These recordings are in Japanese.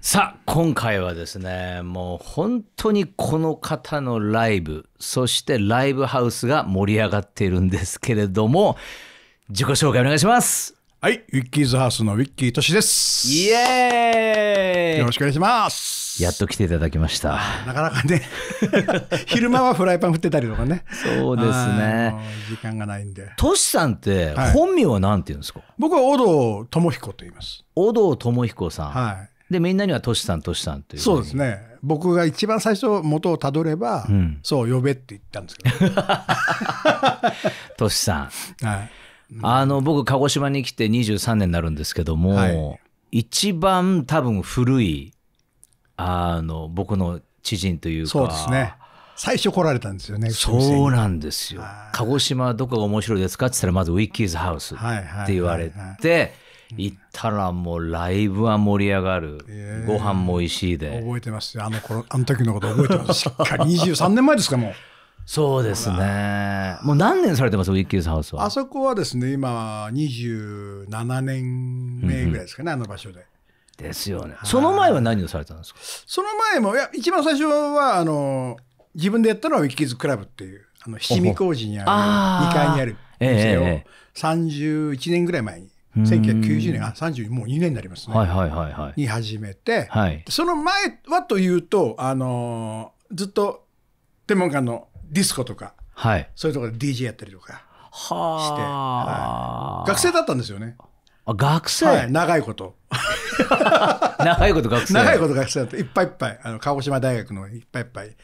さあ今回はですねもう本当にこの方のライブそしてライブハウスが盛り上がっているんですけれども自己紹介お願いしますはいウィッキーズハウスのウィッキーとしですイエーイよろしくお願いしますやっと来ていただきました。なかなかね、昼間はフライパン振ってたりとかね。そうですね。時間がないんで。トシさんって本名は何て言うんですか、はい、僕は小道智彦と言います。小道智彦さん。はい。で、みんなにはトシさん、トシさんっていう。そうですね。僕が一番最初元をたどれば、うん、そう呼べって言ったんですけど。トシさん。はい。あの、僕、鹿児島に来て23年になるんですけども、はい、一番多分古いあの僕の知人というかそうですね最初来られたんですよねそうなんですよ鹿児島どこが面白いですかって言ったらまずウィッキーズハウスって言われて行ったらもうライブは盛り上がる、えー、ご飯も美味しいで覚えてますよあの頃あの時のこと覚えてますしっかり23年前ですかもうそうですね。もう何年されてますウィッキーズハウスは。あそこはですね、今、27年目ぐらいですかね、うんあの場所で。ですよね。その前は何をされたんですかその前も、いや、一番最初は、あの、自分でやったのはウィキキズクラブっていう、あの、七味工事にある、2階にある店を、31年ぐらい前に、1990年、あ、30、もう2年になりますね。はいはいはいはい。に始めて、はい、その前はというと、あの、ずっと、天文館のディスコとか、はい、そういうところで DJ やったりとかして、はい、学生だったんですよね。あ学生、はい、長いこと 長いこと学生長いこと学生だっていっぱいいっぱいあの鹿児島大学のいっぱいいっぱい、はい、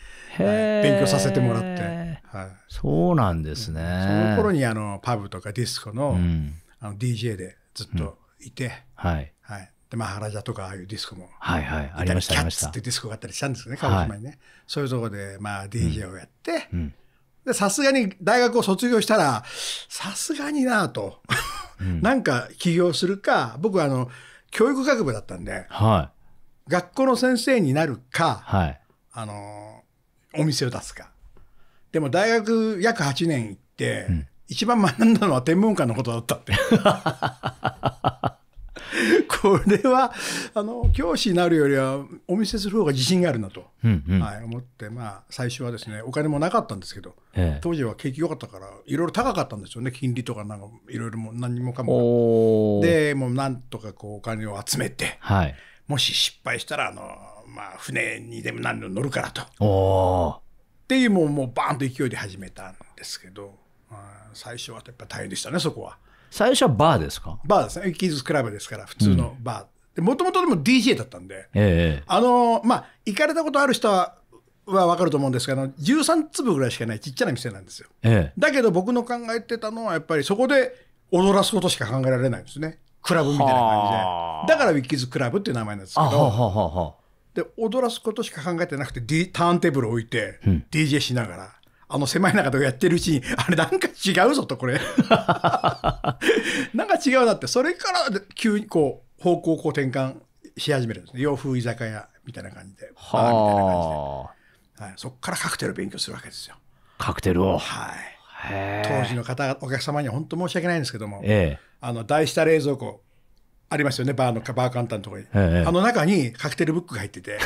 勉強させてもらって、はい、そうなんですねその頃にあのパブとかディスコの,、うん、あの DJ でずっといて、うん、はいはい、でまあ原田とかああいうディスコもはいはいありましたキャッツってディスコがあったりしたんですよね鹿児島にね、はい、そういうところでまあ DJ をやって、うん、でさすがに大学を卒業したらさすがになとなんか起業するか、僕はあの教育学部だったんで、はい、学校の先生になるか、はい、あのお店を出すか。でも大学約8年行って、うん、一番学んだのは天文館のことだったって。これはあの教師になるよりはお見せする方が自信があるなと、うんうん、はい、思って、まあ、最初はですねお金もなかったんですけど、ええ、当時は景気良かったからいろいろ高かったんですよね金利とかなんかいろいろも何もかもでもうなんとかこうお金を集めて、はい、もし失敗したらあの、まあ、船にでも何でも乗るからと。っていうもうもうバーンと勢いで始めたんですけど、うん、最初はやっぱ大変でしたねそこは。最初はバーですかバーですね。キーズクラブですから、普通のバー。もともとでも DJ だったんで、ええ、あのまあ、行かれたことある人はは分かると思うんですけど、13粒ぐらいしかないちっちゃな店なんですよ。ええ、だけど僕の考えてたのは、やっぱりそこで踊らすことしか考えられないんですね。クラブみたいな感じで。だからウィッキーズクラブっていう名前なんですけど、で、踊らすことしか考えてなくて、D、ターンテーブル置いて、DJ しながら。うんあの狭い中でやってるうちに、あれなんか違うぞと、これ。なんか違うなって、それから急にこう、方向を転換し始めるんですね。洋風居酒屋みたいな感じで、はい、そこからカクテル勉強するわけですよ。カクテルを。はい。当時の方、お客様には本当申し訳ないんですけども、ええ、あの、大した冷蔵庫、ありますよね、バーの、バーカンタのところに、ええ、あの中にカクテルブックが入ってて、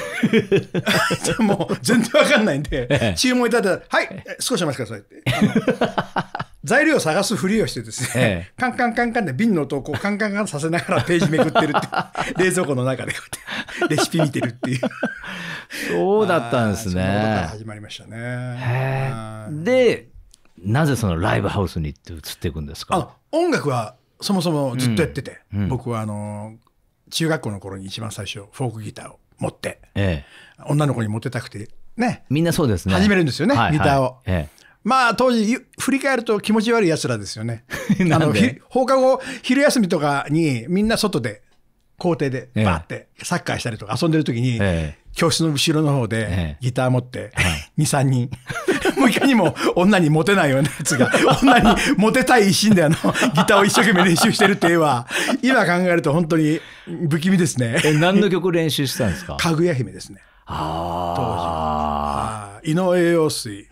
もう全然わかんないんで、え、注文いただいたら、はい、少しお待ちくださいって。材料を探すふりをしてですね、カンカンカンカンで瓶の音をこうカンカンカンさせながらページめくってるって、冷蔵庫の中でこうやってレシピ見てるっていう。そうだったんですね。始まりましたね。で、なぜそのライブハウスにって移っていくんですか音楽はそもそもずっとやってて、うん、僕はあの中学校の頃に一番最初フォークギターを持って、ええ、女の子にモテたくてねみんなそうですね始めるんですよね、はいはい、ギターを、ええ、まあ当時振り返ると気持ち悪いやつらですよね あの放課後昼休みとかにみんな外で校庭でバーってサッカーしたりとか遊んでる時に、ええ、教室の後ろの方でギター持って、ええ、23人もういかにも女にモテないようなやつが、女にモテたい一心であの、ギターを一生懸命練習してるっていうは、今考えると本当に不気味ですね。え、何の曲練習したんですか かぐや姫ですね。ああ。井上陽水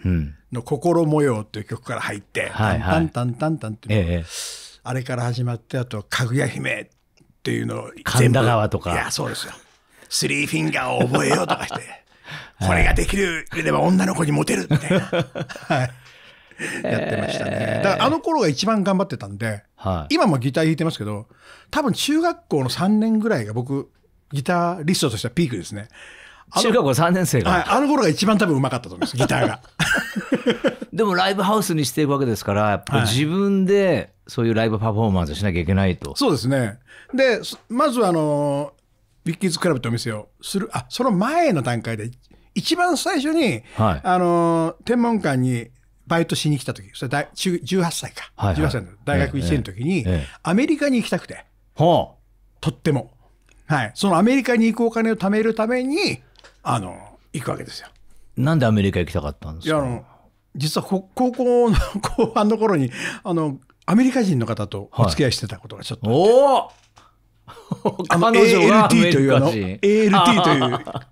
の心模様っていう曲から入って、はいはい、タンタンタンタンっていええ、あれから始まって、あと、かぐや姫っていうのを全部。神田川とか。いや、そうですよ。スリーフィンガーを覚えようとかして。これができる、れば女の子にモテるみたいな。はい。やってましたね。だからあの頃が一番頑張ってたんで、はい、今もギター弾いてますけど、多分中学校の3年ぐらいが僕、ギタリストとしてはピークですね。中学校3年生が、はい、あの頃が一番多分うまかったと思います、ギターが。でもライブハウスにしていくわけですから、やっぱ自分でそういうライブパフォーマンスしなきゃいけないと。はい、そうですね。で、まずあの、ビッキーズクラブってお店をする、あ、その前の段階で、一番最初に、はい、あの、天文館にバイトしに来た時、それ大18歳か、はいはい、18歳の大学1年の時に、えええ、アメリカに行きたくて、はあ、とっても。はい。そのアメリカに行くお金を貯めるために、あの、行くわけですよ。なんでアメリカ行きたかったんですかいや、あの、実は高校の後半 の頃に、あの、アメリカ人の方とお付き合いしてたことがちょっと、はい、おお あの ALT というあの ALT という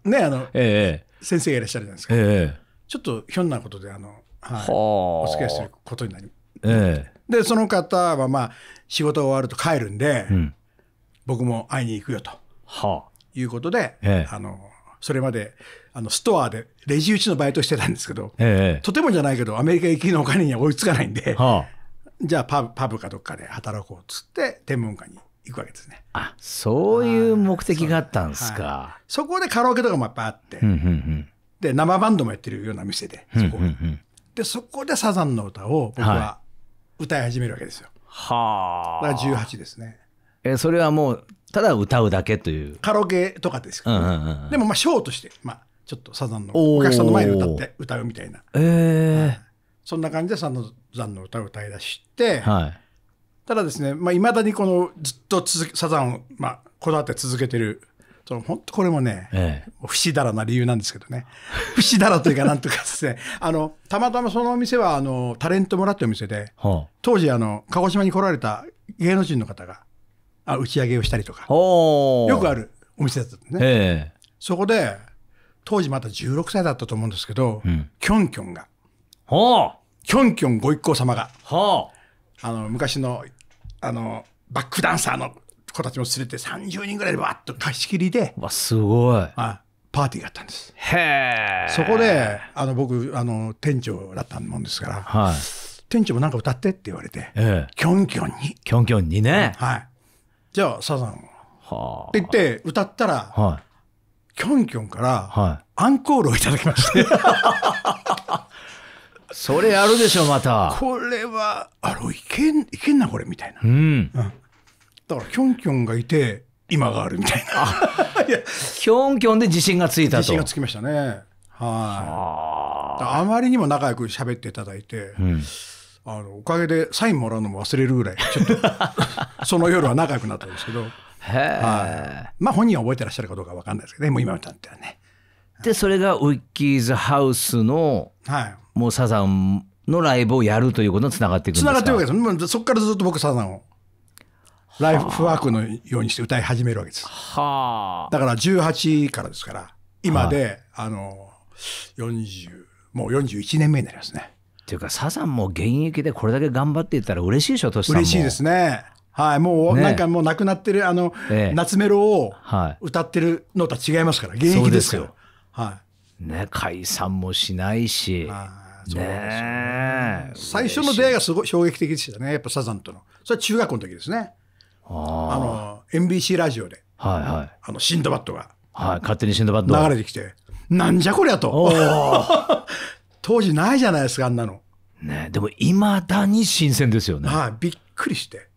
ねあの、ええ、先生がいらっしゃるじゃないですか、ええ、ちょっとひょんなことであの、はい、お付き合いすることになり、ええ、でその方はまあ仕事終わると帰るんで、うん、僕も会いに行くよと、はあ、いうことで、ええ、あのそれまであのストアでレジ打ちのバイトしてたんですけど、ええとてもじゃないけどアメリカ行きのお金には追いつかないんで、はあ、じゃあパブパブかどっかで働こうっつって天文館に行くわけですね。あそういう目的があったんですか、はい、そこでカラオケとかもやっぱあって、うんうんうん、で生バンドもやってるような店でそこ、うんうん、でそこでサザンの歌を僕は歌い始めるわけですよ。はあ、い。だから18ですね。えそれはもうただ歌うだけというカラオケとかですけど、ねうんうんうん、でもまあショーとして、まあ、ちょっとサザンのお客さんの前で歌って歌うみたいな、えー、はい、そんな感じでサザンの歌を歌いだして、はい、ただですね、まあ、未だにこのずっと続サザンを、まあ、こだわって続けてる、その本当これもね、ええ、不死だらな理由なんですけどね。不死だらというか、なんとかですね、あの、たまたまそのお店は、あの、タレントもらってお店で、はあ、当時、あの、鹿児島に来られた芸能人の方が、あ打ち上げをしたりとか、よくあるお店だったんですね。え、え。そこで、当時また16歳だったと思うんですけど、うん、キョンキョンが、はあ、キョンキョンご一行様が、はああの昔のあのバックダンサーの子たちも連れて30人ぐらいでわっと貸し切りでわすごいあパーティーがあったんですへえそこであの僕あの店長だったもんですから、はい、店長も何か歌ってって言われて、ええ、キョンキョンにキョンキョンにね、うん、はいじゃあサザンをって言って歌ったら、はい、キョンキョンから、はい、アンコールをいただきましてそれやるでしょ、また。これは、あの、いけん、いけんな、これ、みたいな。うん。だから、キョンキョンがいて、今があるみたいな。キョンキョンで自信がついたと。自信がつきましたね。はい。あまりにも仲良く喋っていただいて、うん、あのおかげでサインもらうのも忘れるぐらい、ちょっと その夜は仲良くなったんですけど、はい、まあ本人は覚えてらっしゃるかどうか分かんないですけどね、もう今のたんってはね。で、それがウィッキーズハウスの、はい、もうサザンのライブをやるということにつながっていくんですかつながってるわけですそこからずっと僕サザンをライフワークのようにして歌い始めるわけですはあ、だから18からですから今で、はい、あの40もう41年目になりますねっていうかサザンも現役でこれだけ頑張っていたら嬉しいでしょト嬉しいですねはい、もう、ね、なんかもう亡くなってるあの、ええ、夏メロを歌ってるのとは違いますから、現役ですよ。はい、ね解散もしないし、はね最初の出会いがすごい衝撃的でしたねやっぱサザンとのそれは中学校の時ですねあの MBC ラジオで、はいはい、あのシンドバッドが、はい、勝手にシンドバッド流れてきてなんじゃこりゃと 当時ないじゃないですかあんなの、ね、でもいまだに新鮮ですよね、はいびっくりして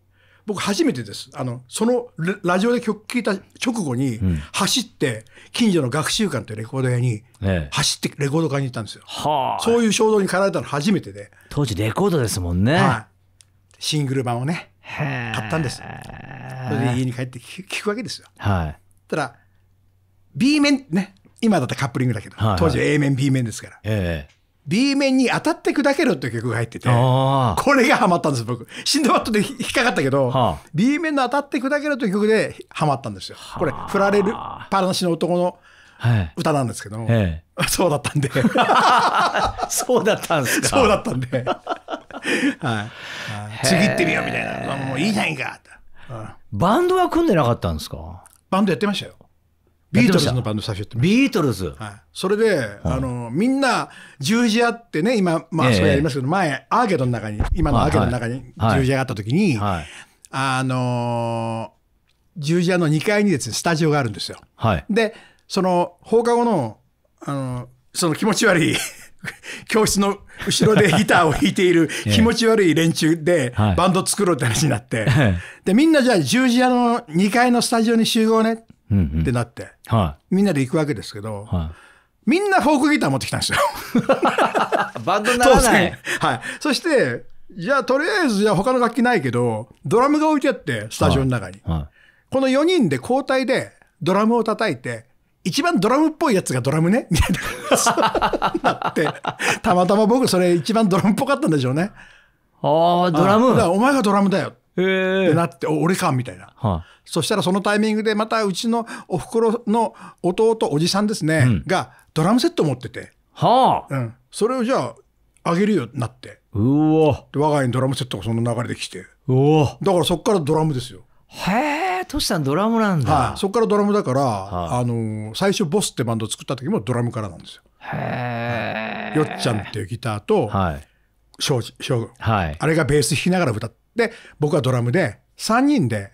僕初めてです。あの、そのラジオで曲聴いた直後に、走って、近所の学習館というレコード屋に、走ってレコード買いに行ったんですよ。はあ、そういう衝動に駆られたの初めてで。当時レコードですもんね。はい。シングル版をね、買ったんです。それで家に帰って聴くわけですよ。はい。たら、B 面ね、今だったカップリングだけど、はいはい、当時 A 面 B 面ですから。ええ B 面に当たって砕けろっていう曲が入ってて、これがハマったんです、僕。シンドバッドで引っかかったけど、はあ、B 面の当たって砕けろという曲でハマったんですよ。これ、振られるパラなしの男の歌なんですけども、はい、そうだったんで。そうだったんですか。そうだったんで。はい。ちぎってみようみたいな。もういいじゃんか。バンドは組んでなかったんですかバンドやってましたよ。ビートルズのバンド最初てビートルズ、はい、それで、あのみんな十字あってね今まあそれやりますけど、前アーケードの中に今のアーケードの中に十字があった時に、はいあの十字屋の2階にですねスタジオがあるんですよ。はい、でその放課後のあのその気持ち悪い 教室の後ろでギターを弾いている 気持ち悪い連中でバンド作ろうって話になって、でみんなじゃあ十字架の2階のスタジオに集合ねってなって、みんなで行くわけですけど、みんなフォークギター持ってきたんですよ バンドにならない。はい。そして、じゃあとりあえずじゃあ他の楽器ないけど、ドラムが置いてあって、スタジオの中に。この4人で交代でドラムを叩いて、一番ドラムっぽいやつがドラムねみたいななって、たまたま僕それ一番ドラムっぽかったんでしょうね。ああ、ドラムだお前がドラムだよ。ってなって、俺か、みたいな、はあ。そしたらそのタイミングでまたうちのおふくろの弟、おじさんですね、うん、がドラムセット持ってて。はあ。うん。それをじゃあ、あげるよなって。うわ。我が家にドラムセットがその流れで来て。うだからそっからドラムですよ。へえ、トシさんドラムなんだ。はい、そこからドラムだから、はあの、最初ボスってバンド作った時もドラムからなんですよ。へえ、はい、よっちゃんっていうギターと、はい。はい。あれがベース弾きながら歌って、僕はドラムで、3人で、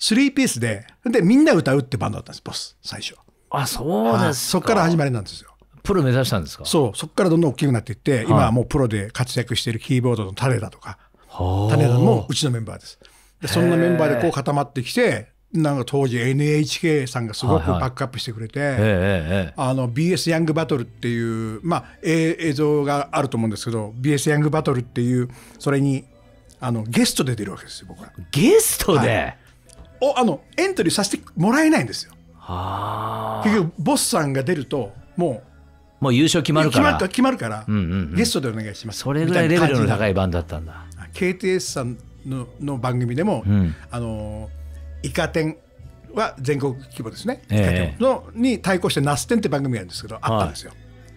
3ピースで、で、みんな歌うってバンドだったんです、ボス、最初。あ、そうですそこから始まりなんですよ。プロ目指したんですかそう、そこからどんどん大きくなっていって、今はもうプロで活躍しているキーボードの種だとか、種田もうちのメンバーです。でそんなメンバーでこう固まってきてなんか当時 NHK さんがすごくバックアップしてくれて、はいはいあの BS ヤングバトルっていう、まあ、映像があると思うんですけど BS ヤングバトルっていうそれにあのゲストで出るわけですよ僕はゲストで、はい、おあのエントリーさせてもらえないんですよ結局ボスさんが出るともうもう優勝決まるから決まるから、うんうんうん、ゲストでお願いしますそれぐらいレベルの高い版だったんだ KTS さんのの番組でも、うん、あのイカ天は全国規模ですね、えー、のに対抗して「ナス天」って番組があるんですけどあったんですよ、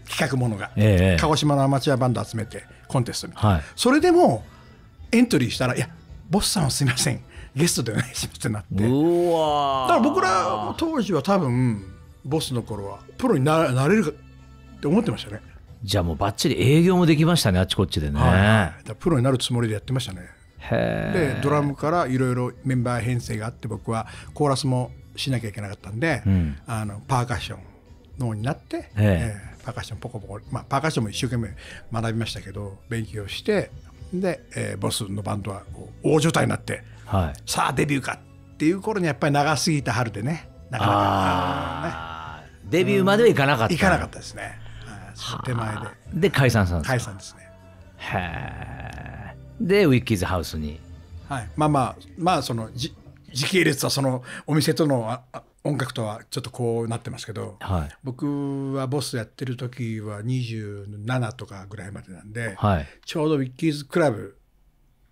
企画ものが、えー、鹿児島のアマチュアバンド集めてコンテストみたいな、はい、それでもエントリーしたら「いやボスさんはすみませんゲストでお願いします」ってなってだから僕ら当時は多分ボスの頃はプロにななれるかって思ってましたねじゃあもうばっちり営業もできましたねあっちこっちでね、はい、プロになるつもりでやってましたねでドラムからいろいろメンバー編成があって僕はコーラスもしなきゃいけなかったんで、うん、あのパーカッションのになって、えー、パーカッションポコポコ、まあ、パーカッションも一生懸命学びましたけど勉強してで、えー、ボスのバンドは大所帯になって、はい、さあデビューかっていう頃にやっぱり長すぎた春でねなかなか、ね、デビューまではいかなかった、うん、いかなかったですね、はい、手前でで解散したんです解散ですねへえでウィッキーズハウスに、はい、まあまあまあそのじ時系列はそのお店との音楽とはちょっとこうなってますけど、はい、僕はボスやってる時は27とかぐらいまでなんで、はい、ちょうどウィッキーズクラブ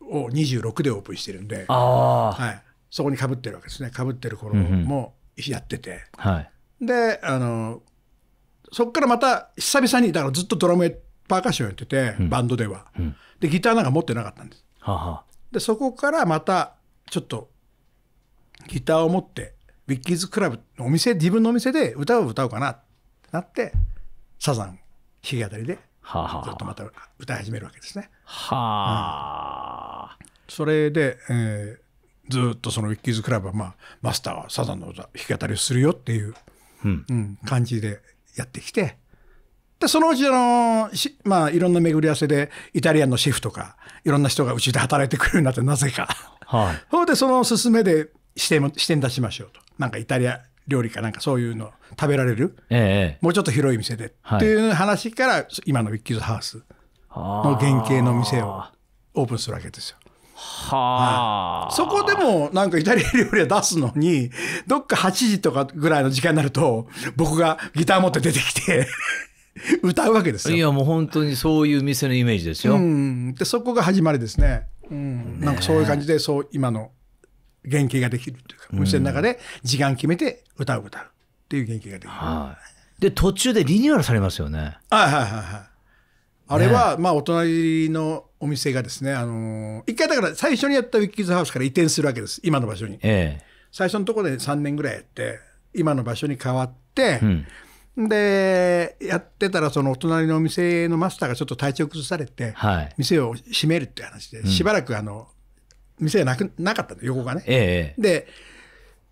を26でオープンしてるんではい、そこにかぶってるわけですねかぶってる頃もやってて、うんうん、はい、であのそこからまた久々にだからずっとドラムやってパーカッションやってて、バンドでは、でギターなんか持ってなかったんです、ははでそこからまたちょっとギターを持ってウィッキーズクラブのお店自分のお店で歌を歌おうかなってなってサザン弾き語りでずっとまた歌い始めるわけですね。はあ、うん、それで、えー、ずっとそのウィッキーズクラブは、まあ、マスターはサザンの歌弾き語りをするよっていう、うん、うん、感じでやってきてでそのうちあのまあ、いろんな巡り合わせでイタリアンのシェフとかいろんな人がうちで働いてくれるようになってなぜか、はい、そ れでその勧めで視点視点出しましょうとなんかイタリア料理かなんかそういうの食べられる、ええ、もうちょっと広い店で、はい、っていう話から今のウィッキーズハウスの原型の店をオープンするわけですよ。はあ、そこでもなんかイタリア料理を出すのにどっか8時とかぐらいの時間になると僕がギター持って出てきて 歌うわけですよいやもう本当にそういう店のイメージですよ、うん、でそこが始まりですね,、うん、ねなんかそういう感じでそう今の原型ができるというか、お店の中で時間決めて歌う歌うっていう原型ができる、で途中でリニューアルされますよねはいはいはいはいあれは、まあお隣のお店がですね、あのー、一回だから最初にやったウィッキーズハウスから移転するわけです、今の場所に。ええ、最初のところで3年ぐらいやって、今の場所に変わって、うん、でやってたらそのお隣のお店のマスターがちょっと体調崩されて、はい、店を閉めるって話で、うん、しばらくあの店がなくなかったの横がね。ええ、で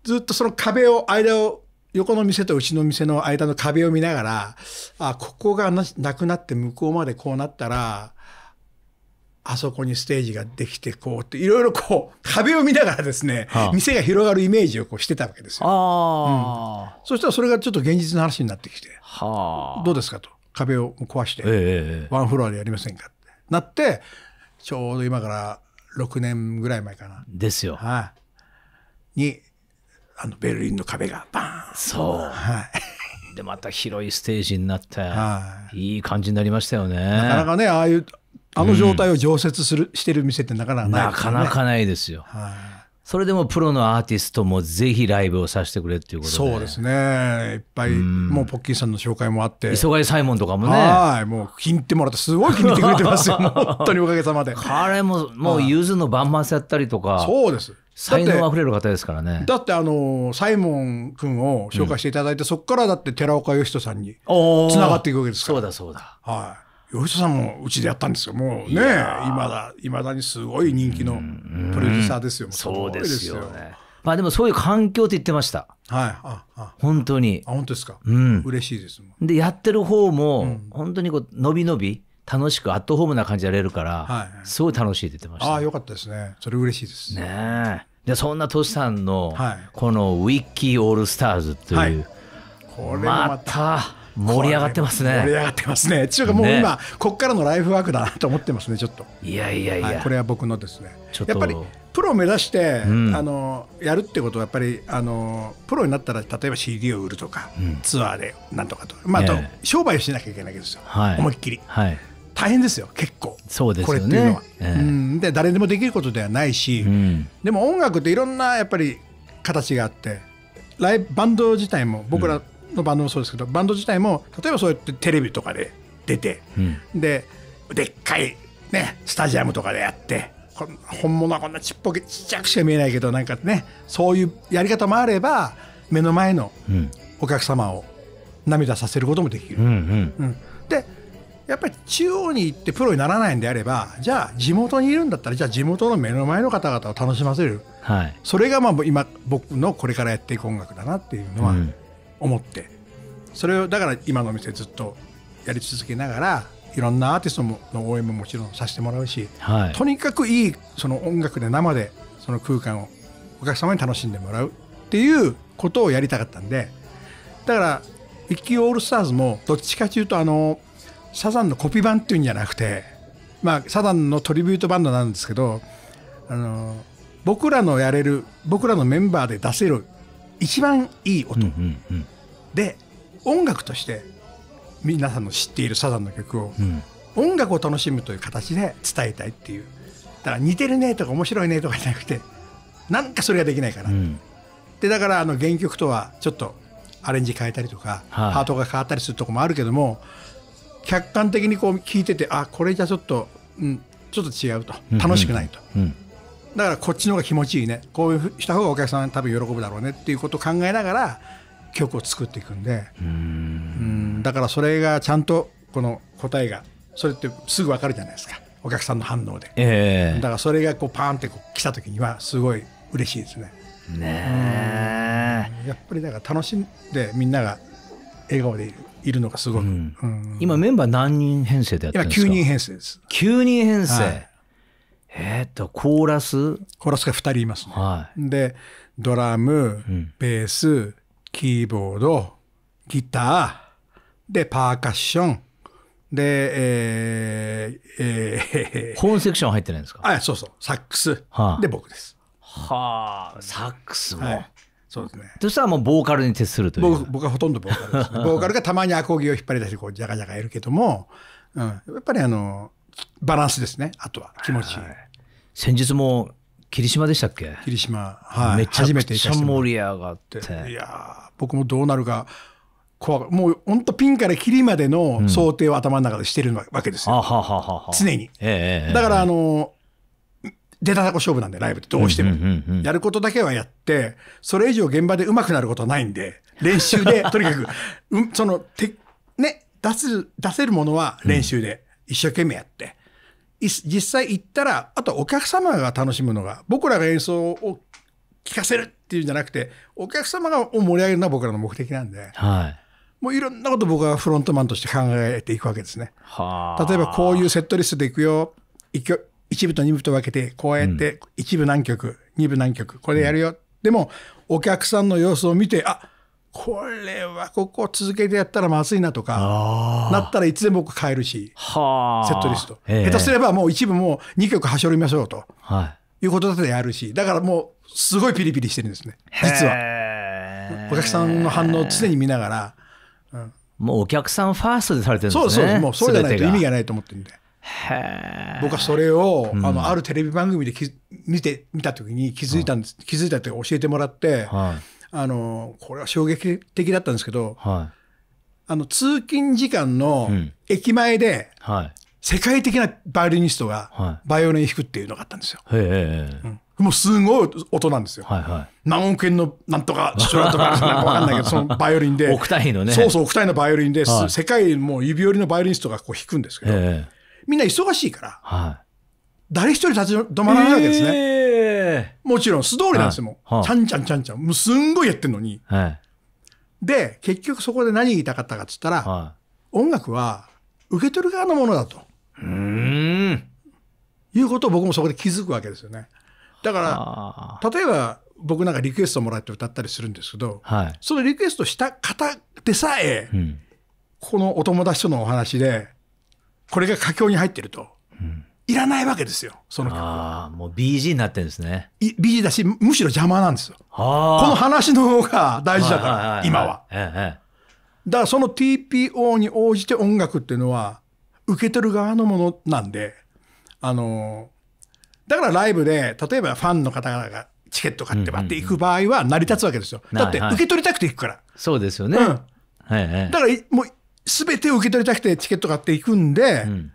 ずっとその壁を間を横の店とうちの店の間の壁を見ながらあここがなくなって向こうまでこうなったら。あそこにステージができてこうっていろいろこう壁を見ながらですね、はあ、店が広がるイメージをこうしてたわけですよ、あうん、そしたらそれがちょっと現実の話になってきて、はあ、どうですかと壁を壊して、ええ、ワンフロアでやりませんかってなってちょうど今から6年ぐらい前かなですよ、はい、にあのベルリンの壁がバーンそう、はい、でまた広いステージになって、はい、いい感じになりましたよねなかなかねああいうあの状態を常設する、うん、してる店ってなかなかない、ね、なかなかないですよ。はい、それでもプロのアーティストもぜひライブをさせてくれっていうことでそうですね、いっぱい、うん、もうポッキーさんの紹介もあって、磯貝サイモンとかもね、はいもう気に入ってもらって、すごい気に入ってくれてますよ、本当におかげさまで。彼ももうゆずのバンマンスやったりとか、そうです才能あふれる方ですからねだってあのサイモン君を紹介していただいて、うん、そこからだって寺岡義人さんにつながっていくわけですからそうだそうだはい吉田さんもうちでやったんですよ。もうね、いまだ、いまだにすごい人気のプロデューサーですよ。すよそうですよね。まあでもそういう環境って言ってました。はい。ああ本当に。あ、本当ですか。うん。嬉しいですで、やってる方も、本当にこう、伸び伸び、楽しく、アットホームな感じやれるから、はい、すごい楽しいって言ってました。あよかったですね。それ嬉しいです。ねで、そんなとしさんの、このウィッキーオールスターズという、はい、これまた盛り上がってますね。盛り上がってますね。ちゅうかもう今、ね、こっからのライフワークだなと思ってますね、ちょっと。いやいやいや、はい、これは僕のですね。やっぱりプロを目指して、うん、あのやるってことはやっぱりあのプロになったら例えば CD を売るとか、うん、ツアーでなんとかと、まあ、あと、ね、商売をしなきゃいけないわけですよ、はい、思いっきり、はい、大変ですよ結構そうですね、これっていうのは、えー、うん、で誰でもできることではないし、うん、でも音楽っていろんなやっぱり形があってライブバンド自体も僕らのバンドもそうですけどバンド自体も例えばそうやってテレビとかで出て、うん、ででっかい、ね、スタジアムとかでやって本物はこんなちっぽけちっちゃくしか見えないけどなんかねそういうやり方もあれば目の前のお客様を涙させることもできる。うんうんうん、でやっぱり中央に行ってプロにならないんであればじゃあ地元にいるんだったらじゃあ地元の目の前の方々を楽しませる、はい、それがまあ今僕のこれからやっていく音楽だなっていうのは、うん思ってそれをだから今のお店ずっとやり続けながらいろんなアーティストの応援ももちろんさせてもらうし、はい、とにかくいいその音楽で生でその空間をお客様に楽しんでもらうっていうことをやりたかったんでだから「ウィキオールスターズ」もどっちかというとあのサザンのコピー版っていうんじゃなくて、まあ、サザンのトリビュートバンドなんですけどあの僕らのやれる僕らのメンバーで出せる一番いい音で音楽として皆さんの知っているサザンの曲を、音楽を楽しむという形で伝えたいっていうだから似てるねとか面白いねとかじゃなくてなんかそれができないかな、うん、でだからあの原曲とはちょっとアレンジ変えたりとか、はい、ハートが変わったりするとこもあるけども客観的にこう聞いててあこれじゃちょっと、うん、ちょっと違うと楽しくないと、うんうん、だからこっちの方が気持ちいいねこういうした方がお客さん多分喜ぶだろうねっていうことを考えながら曲を作っていくんでうんだからそれがちゃんとこの答えがそれってすぐ分かるじゃないですかお客さんの反応で、えー、だからそれがこうパーンってこう来た時にはすごい嬉しいですね。ねえやっぱりだから楽しんでみんなが笑顔でいるいるのがすごく、うんうん、今メンバー何人編成でやってるんですか今9人編成です9人編成、はい、えー、っとコーラスコーラスが2人いますね、はい、でドラム、ベース、うんキーボード、ギター、で、パーカッション、で、えー、えー、ホーンセクション入ってないんですかあ、そうそう、サックス、はあ、で、僕です。はあ、サックスも。はいそうですね。そしたらもうボーカルに徹するという。僕はほとんどボーカルです、ね、ボーカルがたまにアコギを引っ張り出してこうジャがジャがやるけども、うん、やっぱりあのバランスですね。あとは気持ちいい。先日も霧島でしたっけ霧島、はい、めちゃくちゃ盛り上がっていや僕もどうなるか怖もう本当ピンから霧までの想定を頭の中でしてるわけですよ、うん、常に、えー、だからあの出たたこ勝負なんでライブってどうしても、うんうん、やることだけはやってそれ以上現場でうまくなることはないんで練習で とにかく、うん、そのてね出す出せるものは練習で一生懸命やって、実際行ったら、あとお客様が楽しむのが、僕らが演奏を聴かせるっていうんじゃなくて、お客様がを盛り上げるのは僕らの目的なんで、はい、もういろんなこと僕はフロントマンとして考えていくわけですね。例えばこういうセットリストでいくよ、1部と2部と分けて、こうやって1部何曲、うん、2部何曲、これでやるよ。うん、でも、お客さんの様子を見て、あこれはここ続けてやったらまずいなとか、なったらいつでも僕変えるし、セットリスト。下手すればもう一部もう2曲はしょりましょうと、はい、いうことだっやるし、だからもうすごいピリピリしてるんですね、実は。お客さんの反応を常に見ながら、うん、もうお客さんファーストでされてるんですね。そうそう、もうそうじゃないと意味がないと思ってるんで。僕はそれを、うん、あのあるテレビ番組で見て見た時に気づいたんです、気づいたって教えてもらって、はいあのこれは衝撃的だったんですけど、はい、あの通勤時間の駅前で、うんはい、世界的なバイオリニストがバイオリン弾くっていうのがあったんですよ。はいうんもうすごい音なんですよ。はいはい、何億円のなんとか、父親とかなんか分かんないけど、そのバイオリンで、億単のね、そうそう、億単位のバイオリンで、はい、世界もう指折りのバイオリニストがこう弾くんですけど、みんな忙しいから、はい、誰一人立ち止まらないわけですね。ーもちろん素通りなんですよ、もう。ちゃんちゃんちゃんちゃん。もうすんごいやってんのに。で、結局そこで何言いたかったかっつったら、音楽は受け取る側のものだと。うん。いうことを僕もそこで気づくわけですよね。だから、例えば僕なんかリクエストもらって歌ったりするんですけど、はい、そのリクエストした方でさえ、うん、このお友達とのお話で、これが佳境に入ってると。うんいらないわけですよ、その曲ああ、もう BG になってるんですね。BG だし、むしろ邪魔なんですよ。この話の方が大事だから、はいはいはいはい、今は。ええ、だからその TPO に応じて音楽っていうのは、受け取る側のものなんで、あの、だからライブで、例えばファンの方々がチケット買ってばって行く場合は成り立つわけですよ。だって受け取りたくて行くから。はいはい、そうですよね。うん。はいはい、だからもう、すべてを受け取りたくてチケット買っていくんで、うん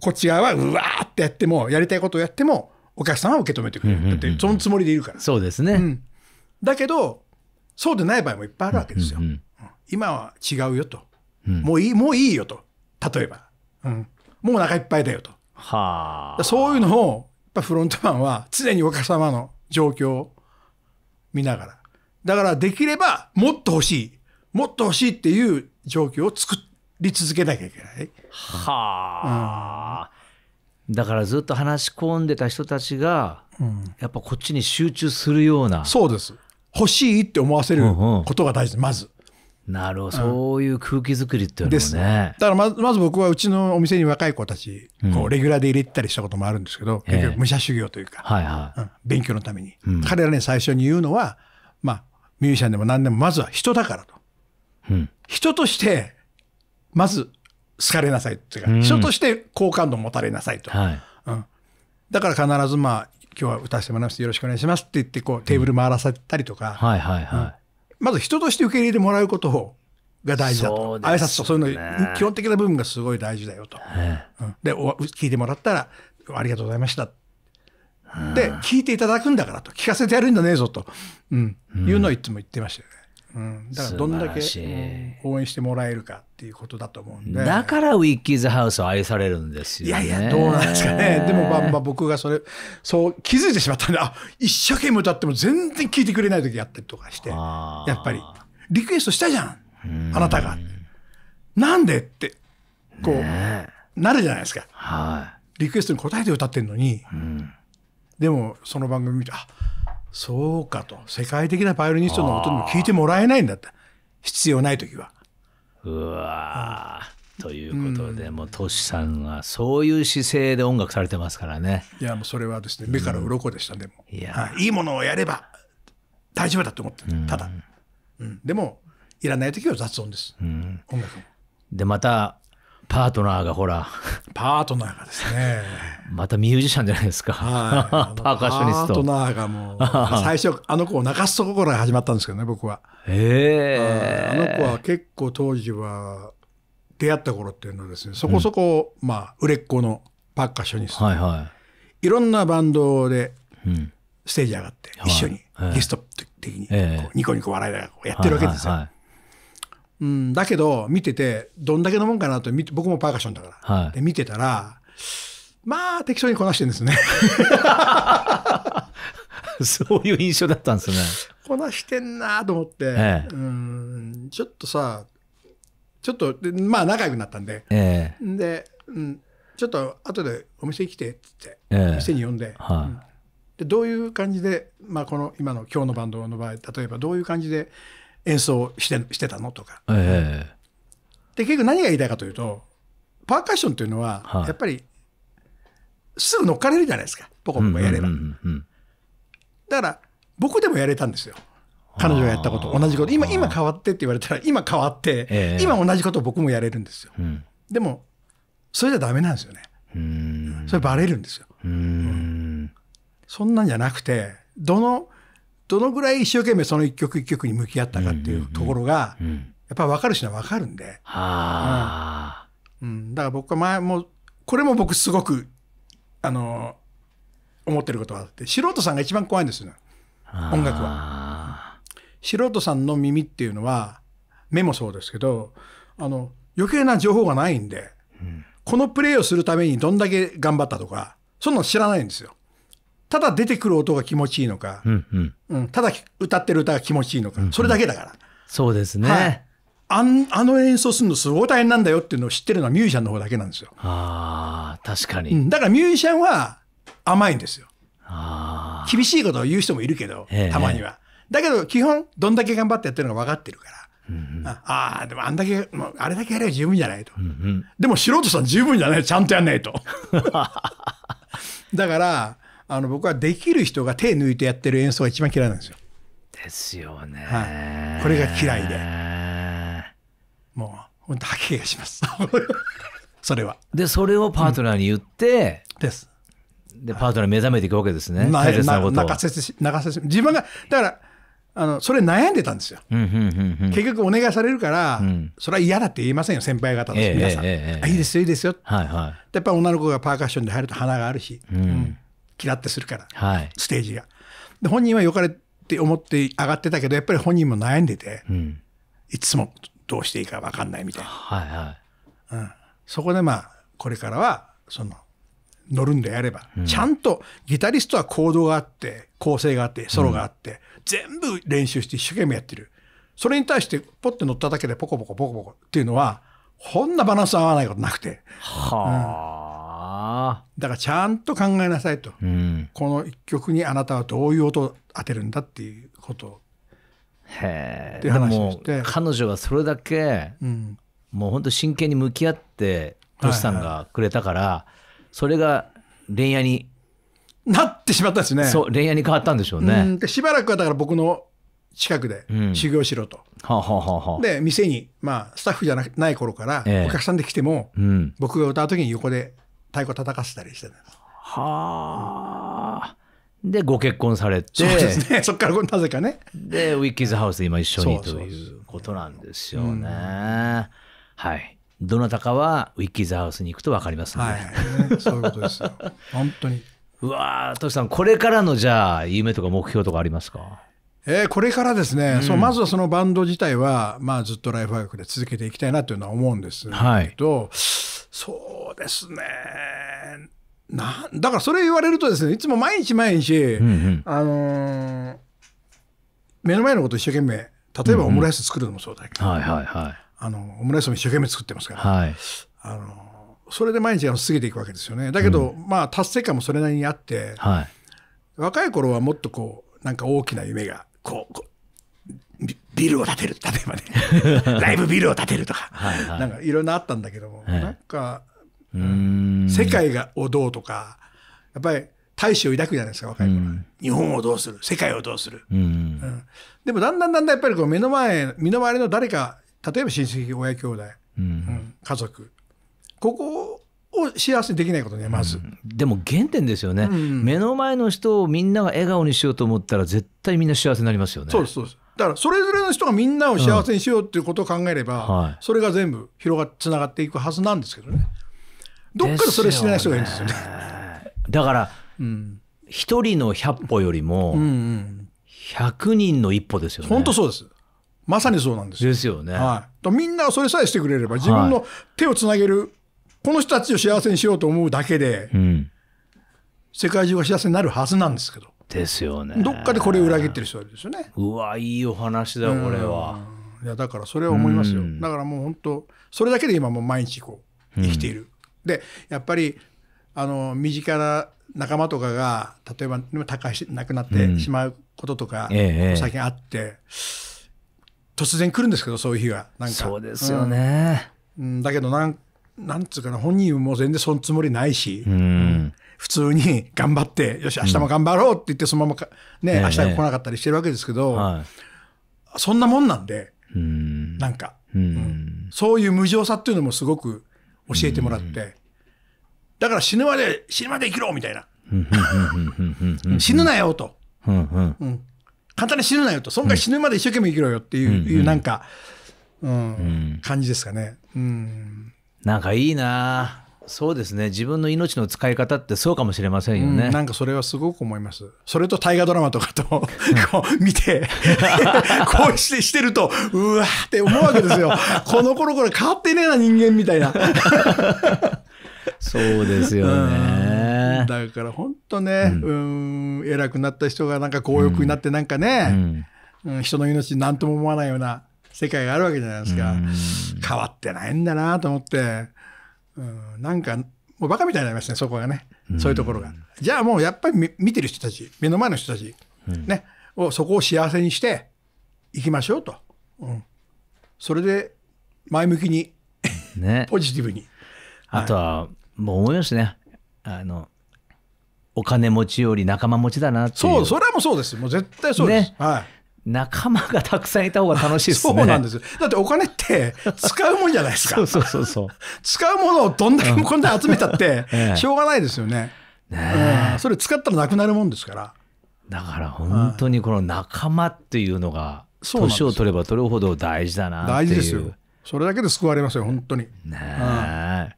こっち側はうわーってやっても、やりたいことをやっても、お客さんは受け止めてくれる。だって、そのつもりでいるから。そうですね、うん。だけど、そうでない場合もいっぱいあるわけですよ。うんうんうん、今は違うよと、うん。もういい、もういいよと。例えば。うん、もうお腹いっぱいだよと。はあ。そういうのを、やっぱフロントマンは常にお客様の状況を見ながら。だからできればもっと欲しい、もっと欲しいっていう状況を作っり続けなきゃいけない。はあ、うん、だからずっと話し込んでた人たちが、うん、やっぱこっちに集中するようなそうです欲しいって思わせることが大事うんうん、まず。なるほど、うん、そういう空気作りっていうのもね。だからまずまず僕はうちのお店に若い子たち、こうレギュラーで入れてたりしたこともあるんですけど、うん、結局武者修行というか、はいはい、うん、勉強のために、彼らに最初に言うのは、まあ、ミュージシャンでも何でもまずは人だからと。うん、人としてまず好かれなさいというか、うん、人として好感度を持たれなさいと、はいうん、だから必ずまあ今日は歌わせてもらいますよろしくお願いしますって言ってこうテーブル回らせたりとか、まず人として受け入れてもらうことをが大事だと、ね、挨拶とそういうの基本的な部分がすごい大事だよと、ね、で聞いてもらったらありがとうございましたで聞いていただくんだからと聞かせてやるんじゃねえぞと、うん、いうのをいつも言ってましたよね。うん、だからどんだけ、応援してもらえるかっていうことだと思うんでだからウィッキーズハウスを愛されるんですよ、ね、いやいやどうなんですかねでもまあまあ僕がそれそう気づいてしまったんであ一生懸命歌っても全然聞いてくれない時やったりとかしてやっぱりリクエストしたじゃんあなたがなんでってこう、ね、なるじゃないですか、はい、リクエストに答えて歌ってるのに、うん、でもその番組見てあそうかと。世界的なバイオリニストの音にも聞いてもらえないんだって。必要ない時は。うわということで、うん、もうトシさんはそういう姿勢で音楽されてますからね。いや、もうそれはですね、目から鱗でした、うん、でも、はい。いいものをやれば大丈夫だと思ってる、うん、ただ。うん、でも、いらない時は雑音です。うん、音楽も。で、また、パートナーがほら。パートナーがですね。またミュージシャンじゃないですか。はい、パーカッショニスト。パートナーがもう、最初、あの子を泣かすとこから始まったんですけどね、僕は。へえ、あの子は結構当時は、出会った頃っていうのはですね、そこそこ、うん、まあ、売れっ子のパーカッショニスト。はいはい。いろんなバンドで、ステージ上がって、一緒に、ゲスト的に、ニコニコ笑いながらやってるわけですよ。はいはいうん、だけど、見てて、どんだけのもんかなと、僕もパーカッションだから、はい、で見てたら、まあ、適当にこなしてるんですね。そういう印象だったんですね。こなしてんなと思って、ええ、うんちょっとさ、ちょっと、まあ、仲良くなったんで、ええ、で、うん、ちょっと後でお店来てっつって、ええ、店に呼んで、はい、うん、でどういう感じで、まあ、この今の今日のバンドの場合例えばどういう感じで演奏してしてたのとか、えー、で結局何が言いたいかというとパーカッションというのはやっぱりすぐ乗っかれるじゃないですかポコポコやれば、だから僕でもやれたんですよ彼女がやったこと同じこと今今変わってって言われたら今変わって、えー、今同じことを僕もやれるんですよ、うん、でもそれじゃダメなんですよねそれバレるんですよ、ん、そんなんじゃなくてどのどのぐらい一生懸命その一曲一曲に向き合ったかっていうところが、やっぱ分かるしな分かるんで。うん、だから僕は前も、これも僕すごく、あの、思ってることがあって、素人さんが一番怖いんですよ、音楽は。素人さんの耳っていうのは、目もそうですけど、あの、余計な情報がないんで、このプレイをするためにどんだけ頑張ったとか、そんなの知らないんですよ。ただ出てくる音が気持ちいいのか、うんうんうん、ただ歌ってる歌が気持ちいいのか、うんうん、それだけだから。そうですね、はい、あんあの演奏するのすごい大変なんだよっていうのを知ってるのはミュージシャンの方だけなんですよ。あ確かに、うん、だからミュージシャンは甘いんですよ。あ厳しいことを言う人もいるけど、たまには。だけど基本どんだけ頑張ってやってるのか分かってるから。うんうん、ああでもあんだけもうあれだけやれば十分じゃないと、うんうん、でも素人さん十分じゃないちゃんとやんないと だからあの僕はできる人が手抜いてやってる演奏が一番嫌いなんですよ。ですよね、はい、これが嫌いで。もう、本当吐き気がします。それは。で、それをパートナーに言って、うん、です。で、パートナー目覚めていくわけですね。大切なこと泣かせ泣かせて、自分が、だから、あのそれ悩んでたんですよ、結局お願いされるから、うん、それは嫌だって言いませんよ、先輩方の皆さん。いいですよ、いいですよ、はいはい、やっぱり女の子がパーカッションで入ると鼻があるし、うん、嫌ってするから、はい、ステージが。で、本人は良かれって思って上がってたけど、やっぱり本人も悩んでて、うん、いつもどうしていいか分かんないみたいな。はいはい。うん。そこでまあ、これからは、その、乗るんでやれば、うん、ちゃんとギタリストは行動があって、構成があって、ソロがあって、うん、全部練習して一生懸命やってる。それに対して、ポッて乗っただけでポコポコポコポコっていうのは、こんなバランス合わないことなくて。はあ。うんあだからちゃんと考えなさいと、うん、この一曲にあなたはどういう音を当てるんだっていうことを。へでも彼女はそれだけ、うん、もう本当真剣に向き合ってトシさんがくれたから、はいはい、それが恋愛になってしまったですねそう恋愛に変わったんでしょうね、でしばらくはだから僕の近くで修行しろと、うんはあはあ、で店に、まあ、スタッフじゃなない頃からお客さんで来ても、えうん、僕が歌う時に横で太鼓叩かせたりしてたではあ、でご結婚されてそうですね。そっからなぜかね。でウィッキーズハウスで今一緒にということなんですよね。うんはい。どなたかはウィッキーズハウスに行くとわかりますので。はい。そういうことですよ。本当に。うわトシさん、これからのじゃあ、夢とか目標とかありますかえーこれからですね、そうまずはそのバンド自体は、まあ、ずっとライフワークで続けていきたいなというのは思うんですけど、そうですね。なだからそれ言われるとですねいつも毎日毎日、うんうん、あのー、目の前のこと一生懸命例えばオムライス作るのもそうだけど、うんうん、はいはいはい、あのオムライスも一生懸命作ってますから、はい、あのそれで毎日あの過ぎていくわけですよねだけど、うん、まあ達成感もそれなりにあって、はい、若い頃はもっとこうなんか大きな夢がこうこうビルを建てる、例えばね。ライブビルを建てるとか。はいはい、なんかいろんなあったんだけども、はい、なんか、うん、世界がをどうとか、やっぱり大志を抱くじゃないですか、若い頃、うん、日本をどうする、世界をどうする。うん、うん、でもだんだんだんだんやっぱりこう目の前、身の回りの誰か、例えば親戚、親兄弟、うん家族、ここを幸せにできないことね、まず、うん、でも原点ですよね、うん、目の前の人をみんなが笑顔にしようと思ったら、絶対みんな幸せになりますよね。そうですそうですだからそれぞれの人がみんなを幸せにしようっていうことを考えれば、うんはい、それが全部広がつながっていくはずなんですけどねどっかでそれしてない人がいるんですよね。よねだから一、うん、人の100歩よりも100人の一歩ですよね。本当そうですまさにそうなんですよ。ですよね。はい、とみんなそれさえしてくれれば自分の手をつなげる、はい、この人たちを幸せにしようと思うだけで、うん、世界中が幸せになるはずなんですけど。ですよねどっかでこれ裏切ってる人ですよねうわいいお話だこれはいやだからそれは思いますよ、うん、だからもう本当それだけで今も毎日こう生きている、うん、でやっぱりあの身近な仲間とかが例えば他界し亡くなってしまうこととか、うん、最近あって、突然来るんですけどそういう日はなんかそうですよね、うん、だけどなんなんつうかな本人も全然そのつもりないし、うん普通に頑張って、よし、明日も頑張ろうって言って、そのままね、明日が来なかったりしてるわけですけど、はい、そんなもんなんで、んなんか、うん、そういう無常さっていうのもすごく教えてもらって、だから死ぬまで、死ぬまで生きろみたいな。死ぬなよと。簡単に死ぬなよと。そんな死ぬまで一生懸命生きろよっていう、なんか、うん、感じですかね。うん、なんかいいなそうですね自分の命の使い方ってそうかもしれませんよね、うん、なんかそれはすごく思いますそれと大河ドラマとかとこう見て こうしてしてるとうわって思うわけですよこの頃から変わってねえな人間みたいなそうですよね、だから本当ね、うん、うん偉くなった人がなんか強欲になってなんかね、うん、うん、人の命何とも思わないような世界があるわけじゃないですか変わってないんだなと思ってうん、なんかもうバカみたいになりますねそこがねそういうところが、じゃあもうやっぱり見てる人たち目の前の人たち、ねをそこを幸せにしていきましょうと、うん、それで前向きに、ね、ポジティブにあとは、もう思いますねあのお金持ちより仲間持ちだなっていうそうそれはもうそうですもう絶対そうです、ね、はい仲間がたくさんいた方が楽しいですね。そうなんですだってお金って使うもんじゃないですか。そうそうそうそう。使うものをどんだけこんな集めたって、しょうがないですよね。ね、うん、それ使ったらなくなるもんですから。だから本当にこの仲間っていうのが、年を取れば取るほど大事だな大事ですよ。それだけで救われますよ、本当に。ねえ。うん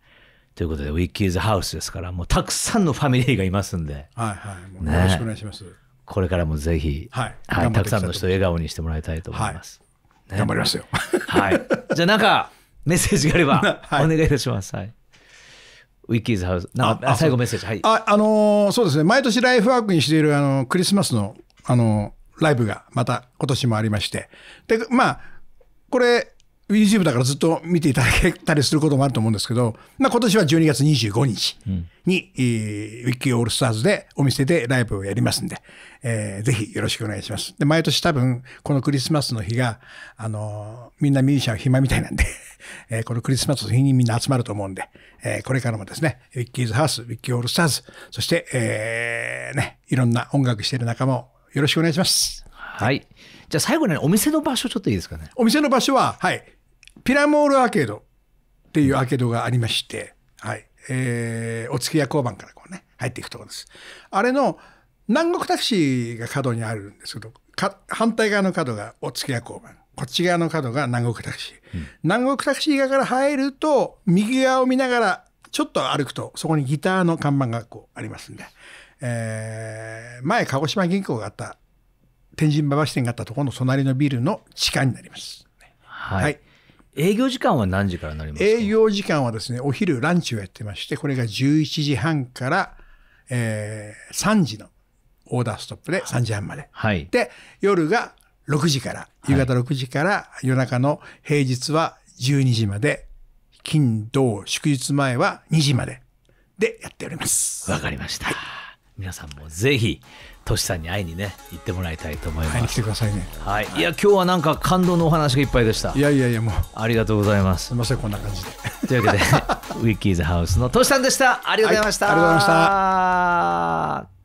ということで、ウィッキーズハウスですから、もうたくさんのファミリーがいますんで。はいはい。よろしくお願いします。ねこれからもぜひ、はい、はい、たくさんの人を笑顔にしてもらいたいと思います。はいね、頑張りますよ。はい。じゃあなんか、メッセージがあれば、お願いいたします。はいウィキーズハウス、なあか最後メッセージ、はい、ああのー、そうですね、毎年ライフワークにしているあのクリスマスのあのライブがまた今年もありまして、でまあ、これ、YouTube だからずっと見ていただけたりすることもあると思うんですけど、まあ、今年は12月25日に、うん、えー、ウィッキーオールスターズでお店でライブをやりますんで、えー、ぜひよろしくお願いします。で、毎年多分、このクリスマスの日が、あのー、みんなミュージシャン暇みたいなんで えー、このクリスマスの日にみんな集まると思うんで、えー、これからもですね、ウィッキーズハウス、ウィッキーオールスターズ、そして、えー、ね、いろんな音楽している仲間をよろしくお願いします。はい。じゃあ最後にお店の場所ちょっといいですかね。お店の場所は、はい、ピラモールアーケードっていうアーケードがありまして、はい。えー、お月夜交番からこうね、入っていくところです。あれの南国タクシーが角にあるんですけど、反対側の角がお月夜交番。こっち側の角が南国タクシー。うん、南国タクシー側から入ると、右側を見ながら、ちょっと歩くと、そこにギターの看板がこうありますんで、えー、前、鹿児島銀行があった、天神馬場支店があったところの隣のビルの地下になります。はい、はい営業時間は何時からなりますか営業時間はですね、お昼ランチをやってまして、これが11時半から、えー、3時のオーダーストップで3時半まで。はい、で、夜が6時から、夕方6時から、はい、夜中の平日は12時まで、金、土、祝日前は2時まででやっております。わかりました。はい、皆さんもぜひ、としさんに会いにね行ってもらいたいと思います。に来てくださいね。はい。いや今日はなんか感動のお話がいっぱいでした。いやいやいやもうありがとうございます。すみませんこんな感じで。というわけでウィッキーズハウスのとしさんでした。ありがとうございました。はいありがとうございました。